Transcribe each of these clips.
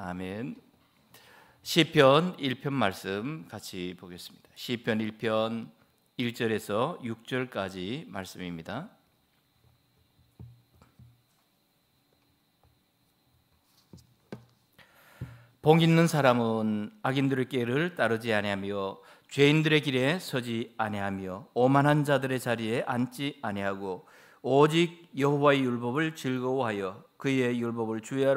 아멘. 시편 1편 말씀 같이 보겠습니다. 시편 1편 1절에서 6절까지 말씀입니다. 복 있는 사람은 악인들의 길을 따르지 아니하며 죄인들의 길에 서지 아니하며 오만한 자들의 자리에 앉지 아니하고 오직 여호와의 율법을 즐거워하여 그의 율법을 주의하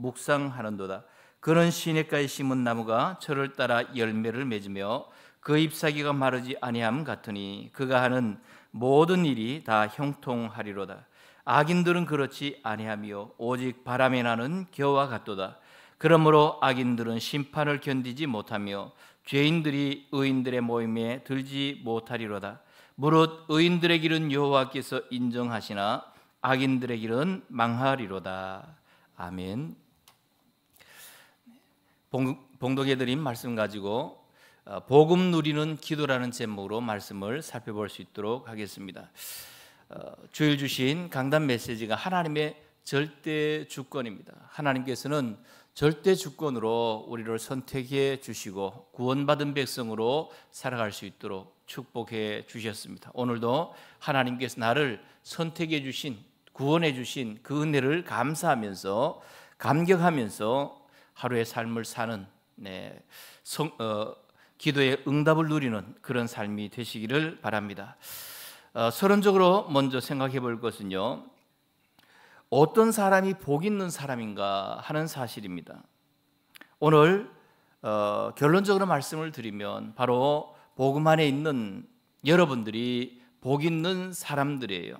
묵상하는도다. 그는 시냇가에 심은 나무가 저를 따라 열매를 맺으며 그 잎사귀가 마르지 아니함 같으니 그가 하는 모든 일이 다 형통하리로다. 악인들은 그렇지 아니하며 오직 바람에 나는 겨와 같도다. 그러므로 악인들은 심판을 견디지 못하며 죄인들이 의인들의 모임에 들지 못하리로다. 무릇 의인들의 길은 여호와께서 인정하시나 악인들의 길은 망하리로다. 아멘. 봉독해드린 말씀 가지고 어, 복음 누리는 기도라는 제목으로 말씀을 살펴볼 수 있도록 하겠습니다. 어, 주일 주신 강단 메시지가 하나님의 절대 주권입니다. 하나님께서는 절대 주권으로 우리를 선택해 주시고 구원받은 백성으로 살아갈 수 있도록 축복해 주셨습니다. 오늘도 하나님께서 나를 선택해 주신 구원해 주신 그 은혜를 감사하면서 감격하면서 하루의 삶을 사는 네, 성, 어, 기도의 응답을 누리는 그런 삶이 되시기를 바랍니다. 어, 서론적으로 먼저 생각해 볼 것은요. 어떤 사람이 복 있는 사람인가 하는 사실입니다. 오늘 어, 결론적으로 말씀을 드리면 바로 복음 안에 있는 여러분들이 복 있는 사람들이에요.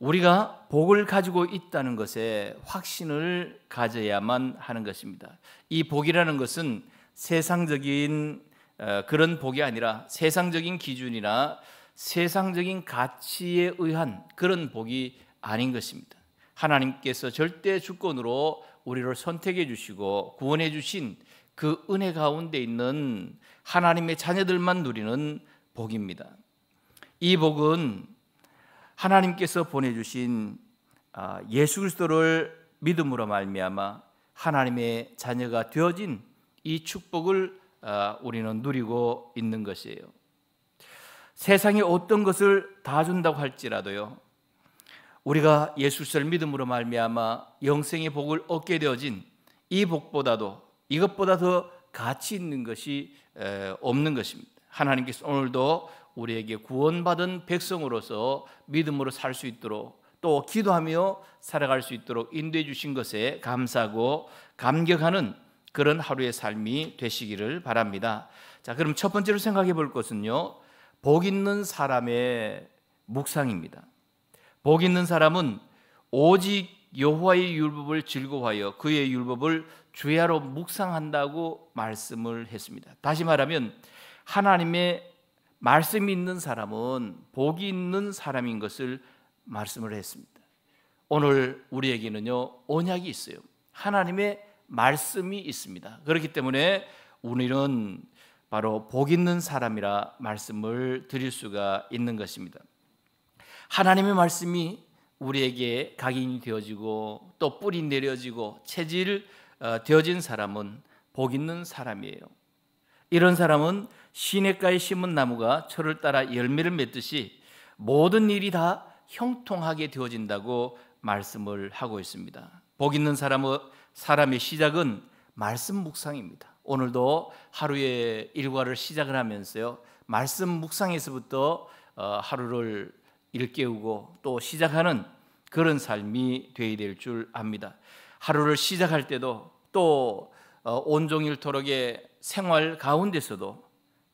우리가 복을 가지고 있다는 것에 확신을 가져야만 하는 것입니다. 이 복이라는 것은 세상적인 어, 그런 복이 아니라 세상적인 기준이나 세상적인 가치에 의한 그런 복이 아닌 것입니다. 하나님께서 절대 주권으로 우리를 선택해 주시고 구원해 주신 그 은혜 가운데 있는 하나님의 자녀들만 누리는 복입니다. 이 복은 하나님께서 보내주신 아, 예수 그리스도를 믿음으로 말미암아 하나님의 자녀가 되어진 이 축복을 아, 우리는 누리고 있는 것이에요. 세상에 어떤 것을 다 준다고 할지라도요. 우리가 예수를 믿음으로 말미암아 영생의 복을 얻게 되어진 이 복보다도 이것보다 더 가치 있는 것이 없는 것입니다. 하나님께서 오늘도 우리에게 구원받은 백성으로서 믿음으로 살 수 있도록 또 기도하며 살아갈 수 있도록 인도해 주신 것에 감사하고 감격하는 그런 하루의 삶이 되시기를 바랍니다. 자, 그럼 첫 번째로 생각해 볼 것은요. 복 있는 사람의 묵상입니다. 복 있는 사람은 오직 여호와의 율법을 즐거워하여 그의 율법을 주야로 묵상한다고 말씀을 했습니다. 다시 말하면 하나님의 말씀 있는 사람은 복이 있는 사람인 것을 말씀을 했습니다. 오늘 우리에게는요 언약이 있어요. 하나님의 말씀이 있습니다. 그렇기 때문에 우리는 바로 복 있는 사람이라 말씀을 드릴 수가 있는 것입니다. 하나님의 말씀이 우리에게 각인이 되어지고 또 뿌리 내려지고 체질 어, 되어진 사람은 복 있는 사람이에요. 이런 사람은 시냇가에 심은 나무가 철을 따라 열매를 맺듯이 모든 일이 다 형통하게 되어진다고 말씀을 하고 있습니다. 복 있는 사람의 사람의 시작은 말씀 묵상입니다. 오늘도 하루의 일과를 시작을 하면서요. 말씀 묵상에서부터 어, 하루를 일깨우고 또 시작하는 그런 삶이 되어야 될 줄 압니다. 하루를 시작할 때도 또 어, 온종일토록의 생활 가운데서도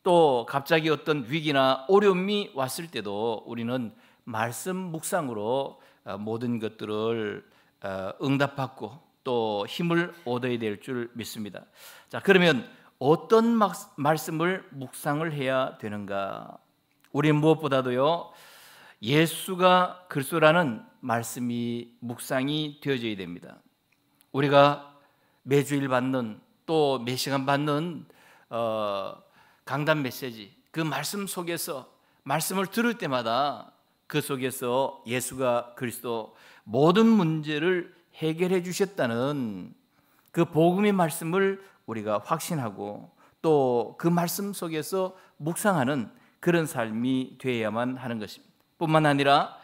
또 갑자기 어떤 위기나 어려움이 왔을 때도 우리는 말씀 묵상으로 어, 모든 것들을 어, 응답받고 또 힘을 얻어야 될 줄 믿습니다. 자, 그러면 어떤 말씀을 묵상을 해야 되는가? 우리 무엇보다도요. 예수가 그리스도라는 말씀이 묵상이 되어져야 됩니다. 우리가 매주일 받는 또매 시간 받는 어, 강단 메시지 그 말씀 속에서 말씀을 들을 때마다 그 속에서 예수가 그리스도 모든 문제를 해결해 주셨다는 그 복음의 말씀을 우리가 확신하고 또 그 말씀 속에서 묵상하는 그런 삶이 되어야만 하는 것입니다. 뿐만 아니라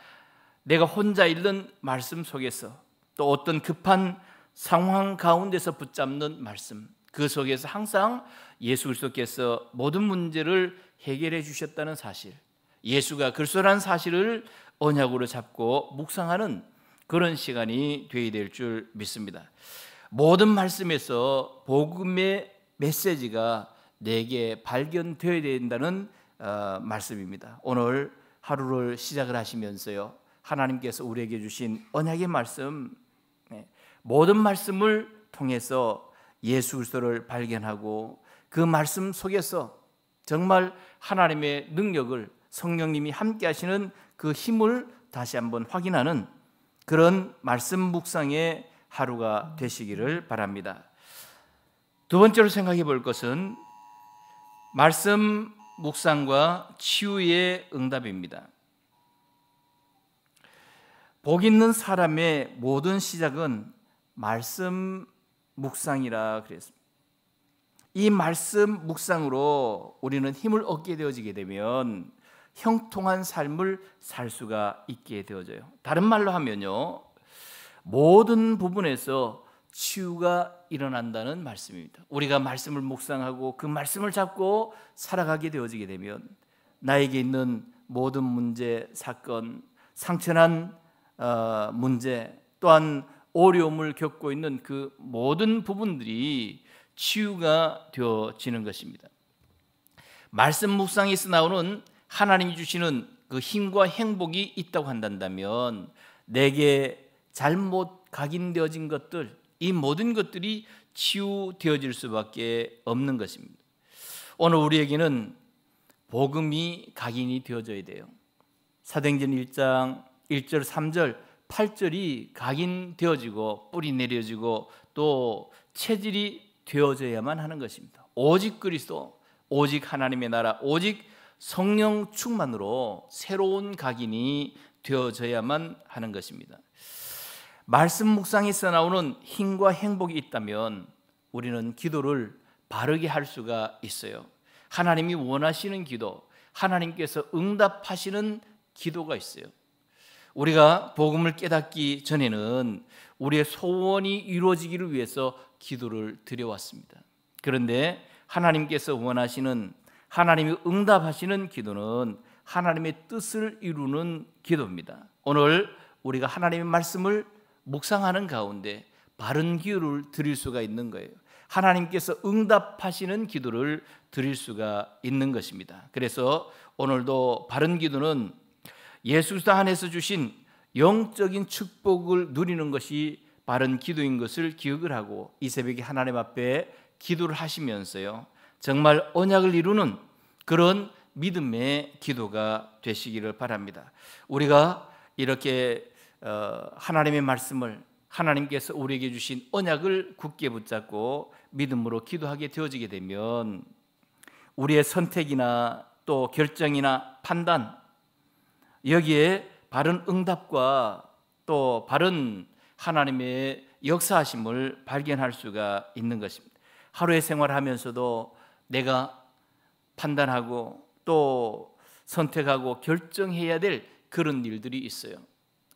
내가 혼자 읽는 말씀 속에서 또 어떤 급한 상황 가운데서 붙잡는 말씀. 그 속에서 항상 예수 그리스도께서 모든 문제를 해결해 주셨다는 사실. 예수가 그 글소란 사실을 언약으로 잡고 묵상하는 그런 시간이 되어야 될 줄 믿습니다. 모든 말씀에서 복음의 메시지가 내게 발견되어야 된다는 어, 말씀입니다. 오늘 하루를 시작을 하시면서요. 하나님께서 우리에게 주신 언약의 말씀 모든 말씀을 통해서 예수 그리스도를 발견하고 그 말씀 속에서 정말 하나님의 능력을 성령님이 함께 하시는 그 힘을 다시 한번 확인하는 그런 말씀 묵상의 하루가 되시기를 바랍니다. 두 번째로 생각해 볼 것은 말씀 묵상과 치유의 응답입니다. 복 있는 사람의 모든 시작은 말씀 묵상이라 그랬습니다. 이 말씀 묵상으로 우리는 힘을 얻게 되어지게 되면 형통한 삶을 살 수가 있게 되어져요. 다른 말로 하면요. 모든 부분에서 치유가 일어난다는 말씀입니다. 우리가 말씀을 묵상하고 그 말씀을 잡고 살아가게 되어지게 되면 나에게 있는 모든 문제, 사건, 상처난 어, 문제 또한 어려움을 겪고 있는 그 모든 부분들이 치유가 되어지는 것입니다. 말씀 묵상에서 나오는 하나님이 주시는 그 힘과 행복이 있다고 한다면 내게 잘못 각인되어진 것들 이 모든 것들이 치유되어질 수밖에 없는 것입니다. 오늘 우리에게는 복음이 각인이 되어져야 돼요. 사도행전 1장 1절 3절 8절이 각인되어지고 뿌리 내려지고 또 체질이 되어져야만 하는 것입니다. 오직 그리스도, 오직 하나님의 나라, 오직 성령 충만으로 새로운 각인이 되어져야만 하는 것입니다. 말씀 묵상에서 나오는 힘과 행복이 있다면 우리는 기도를 바르게 할 수가 있어요. 하나님이 원하시는 기도, 하나님께서 응답하시는 기도가 있어요. 우리가 복음을 깨닫기 전에는 우리의 소원이 이루어지기를 위해서 기도를 드려왔습니다. 그런데 하나님께서 원하시는 하나님이 응답하시는 기도는 하나님의 뜻을 이루는 기도입니다. 오늘 우리가 하나님의 말씀을 묵상하는 가운데 바른 기도를 드릴 수가 있는 거예요. 하나님께서 응답하시는 기도를 드릴 수가 있는 것입니다. 그래서 오늘도 바른 기도는 예수다 안에서 주신 영적인 축복을 누리는 것이 바른 기도인 것을 기억을 하고 이 새벽에 하나님 앞에 기도를 하시면서요. 정말 언약을 이루는 그런 믿음의 기도가 되시기를 바랍니다. 우리가 이렇게 어, 하나님의 말씀을 하나님께서 우리에게 주신 언약을 굳게 붙잡고 믿음으로 기도하게 되어지게 되면 우리의 선택이나 또 결정이나 판단 여기에 바른 응답과 또 바른 하나님의 역사하심을 발견할 수가 있는 것입니다. 하루의 생활하면서도 내가 판단하고 또 선택하고 결정해야 될 그런 일들이 있어요.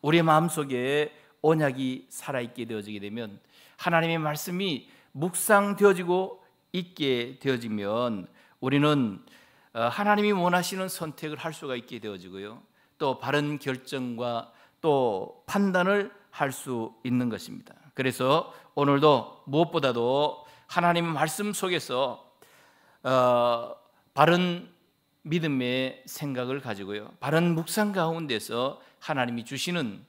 우리의 마음속에 언약이 살아있게 되어지게 되면 하나님의 말씀이 묵상되어지고 있게 되어지면 우리는 어, 하나님이 원하시는 선택을 할 수가 있게 되어지고요. 또 바른 결정과 또 판단을 할 수 있는 것입니다. 그래서 오늘도 무엇보다도 하나님의 말씀 속에서 어, 바른 믿음의 생각을 가지고요. 바른 묵상 가운데서 하나님이 주시는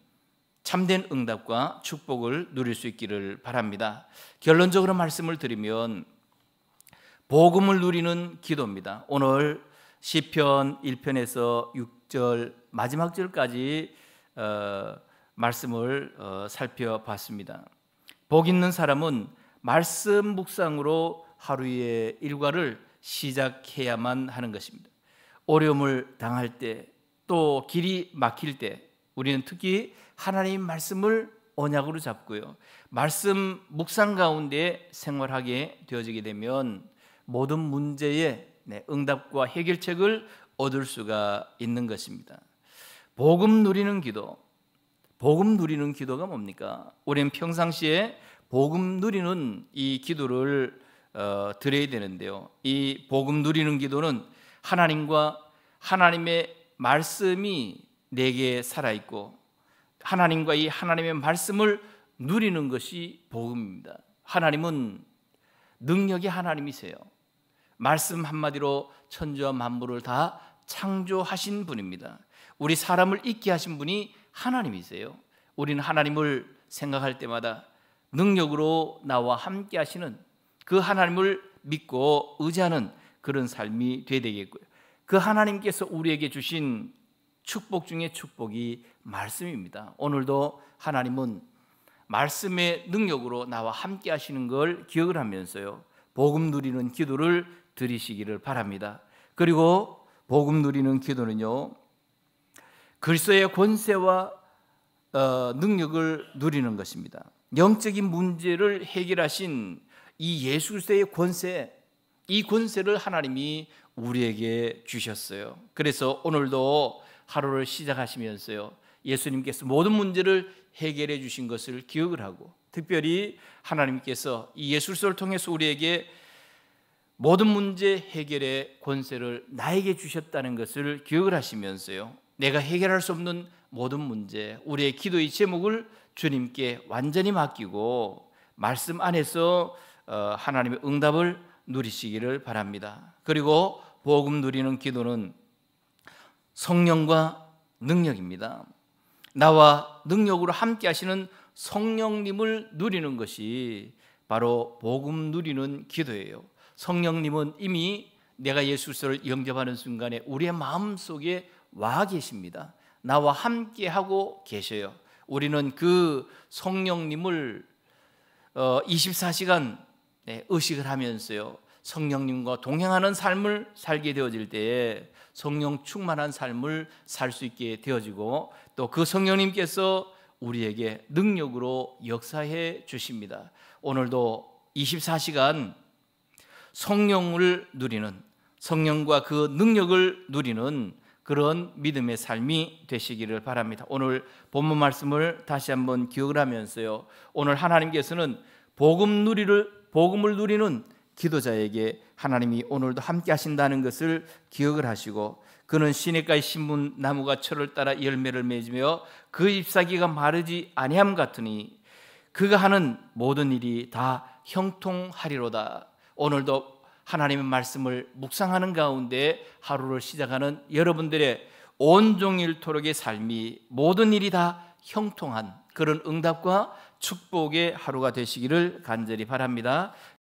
참된 응답과 축복을 누릴 수 있기를 바랍니다. 결론적으로 말씀을 드리면 복음을 누리는 기도입니다. 오늘 시편 1편에서 6절 마지막 절까지 어, 말씀을 어, 살펴봤습니다. 복 있는 사람은 말씀 묵상으로 하루의 일과를 시작해야만 하는 것입니다. 어려움을 당할 때, 또 길이 막힐 때, 우리는 특히 하나님 말씀을 언약으로 잡고요. 말씀 묵상 가운데 생활하게 되어지게 되면 모든 문제의 네, 응답과 해결책을 얻을 수가 있는 것입니다. 복음 누리는 기도. 복음 누리는 기도가 뭡니까? 우리는 평상시에 복음 누리는 이 기도를 어, 드려야 되는데요. 이 복음 누리는 기도는 하나님과 하나님의 말씀이 내게 살아 있고 하나님과 이 하나님의 말씀을 누리는 것이 복음입니다. 하나님은 능력이 하나님이세요. 말씀 한마디로 천지와 만물을 다 창조하신 분입니다. 우리 사람을 있게 하신 분이 하나님이세요. 우리는 하나님을 생각할 때마다 능력으로 나와 함께 하시는 그 하나님을 믿고 의지하는 그런 삶이 되야 되겠고요. 그 하나님께서 우리에게 주신 축복 중에 축복이 말씀입니다. 오늘도 하나님은 말씀의 능력으로 나와 함께 하시는 걸 기억을 하면서요. 복음 누리는 기도를 드리시기를 바랍니다. 그리고 복음 누리는 기도는요. 그리의 권세와 어, 능력을 누리는 것입니다. 영적인 문제를 해결하신 이 예수 그리스도의 권세, 이 권세를 하나님이 우리에게 주셨어요. 그래서 오늘도 하루를 시작하시면서요. 예수님께서 모든 문제를 해결해 주신 것을 기억을 하고 특별히 하나님께서 이 예술서를 통해서 우리에게 모든 문제 해결의 권세를 나에게 주셨다는 것을 기억을 하시면서요. 내가 해결할 수 없는 모든 문제, 우리의 기도의 제목을 주님께 완전히 맡기고 말씀 안에서 어, 하나님의 응답을 누리시기를 바랍니다. 그리고 복음 누리는 기도는 성령과 능력입니다. 나와 능력으로 함께 하시는 성령님을 누리는 것이 바로 복음 누리는 기도예요. 성령님은 이미 내가 예수를 영접하는 순간에 우리의 마음 속에 와 계십니다. 나와 함께 하고 계셔요. 우리는 그 성령님을 24시간 어, 의식을 하면서요. 성령님과 동행하는 삶을 살게 되어질 때에 성령 충만한 삶을 살 수 있게 되어지고 또 그 성령님께서 우리에게 능력으로 역사해 주십니다. 오늘도 24시간 성령을 누리는 성령과 그 능력을 누리는 그런 믿음의 삶이 되시기를 바랍니다. 오늘 본문 말씀을 다시 한번 기억을 하면서요. 오늘 하나님께서는 복음 누리를 복음을 누리는 기도자에게 하나님이 오늘도 함께 하신다는 것을 기억을 하시고 그는 시냇가의 신문 나무가 철을 따라 열매를 맺으며 그 잎사귀가 마르지 아니함 같으니 그가 하는 모든 일이 다 형통하리로다. 오늘도 하나님의 말씀을 묵상하는 가운데 하루를 시작하는 여러분들의 온종일토록의 삶이 모든 일이 다 형통한 그런 응답과 축복의 하루가 되시기를 간절히 바랍니다.